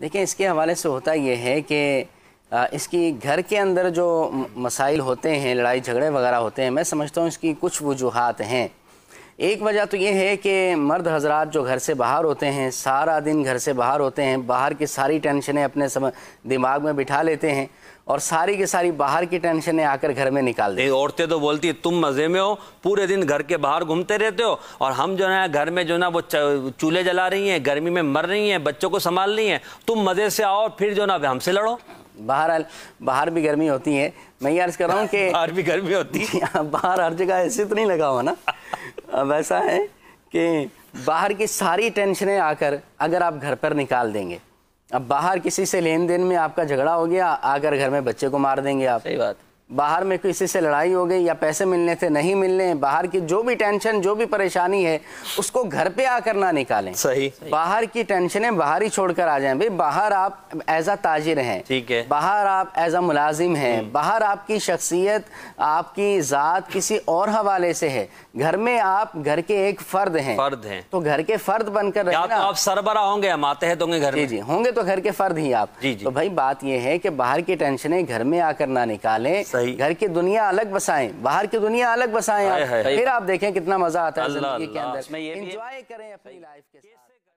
देखिए इसके हवाले से होता यह है कि इसकी घर के अंदर जो मसाइल होते हैं लड़ाई झगड़े वगैरह होते हैं मैं समझता हूँ इसकी कुछ वजूहत हैं एक वजह तो ये है कि मर्द हजरात जो घर से बाहर होते हैं सारा दिन घर से बाहर होते हैं बाहर की सारी टेंशनें अपने सम दिमाग में बिठा लेते हैं और सारी की सारी बाहर की टेंशनें आकर घर में निकाल देती औरतें तो बोलती तुम मज़े में हो पूरे दिन घर के बाहर घूमते रहते हो और हम जो है घर में जो ना वो चूल्हे जला रही हैं गर्मी में मर रही हैं बच्चों को संभाल रही हैं तुम मज़े से आओ फिर जो ना हमसे लड़ो बाहर बाहर भी गर्मी होती है मैं ये अर्ज कर रहा हूँ कि बाहर भी गर्मी होती है बाहर हर जगह ऐसे तो नहीं लगा हुआ ना अब ऐसा है कि बाहर की सारी टेंशनें आकर अगर आप घर पर निकाल देंगे अब बाहर किसी से लेन देन में आपका झगड़ा हो गया आकर घर में बच्चे को मार देंगे आप सही बात बाहर में किसी से लड़ाई हो गई या पैसे मिलने थे नहीं मिलने बाहर की जो भी टेंशन जो भी परेशानी है उसको घर पे आकर ना निकालें सही बाहर की टेंशनें बाहर ही छोड़कर आ जाएं भाई बाहर आप एज अ ताजिर हैं ठीक है बाहर आप एज अ मुलाजिम हैं हम्म। बाहर आपकी शख्सियत आपकी ज़ात किसी और हवाले से है घर में आप घर के एक फर्द हैं फर्द हैं तो घर के फर्द बनकर तो आप सरबरा होंगे हम आते हैं तो घर जी जी होंगे तो घर के फर्द ही आप तो भाई बात यह है कि बाहर की टेंशनें घर में आकर ना निकालें सही घर की दुनिया अलग बसाएं बाहर की दुनिया अलग बसाएं आप फिर आप देखें कितना मजा आता है जिंदगी के अंदर इंजॉय करें अपनी लाइफ के साथ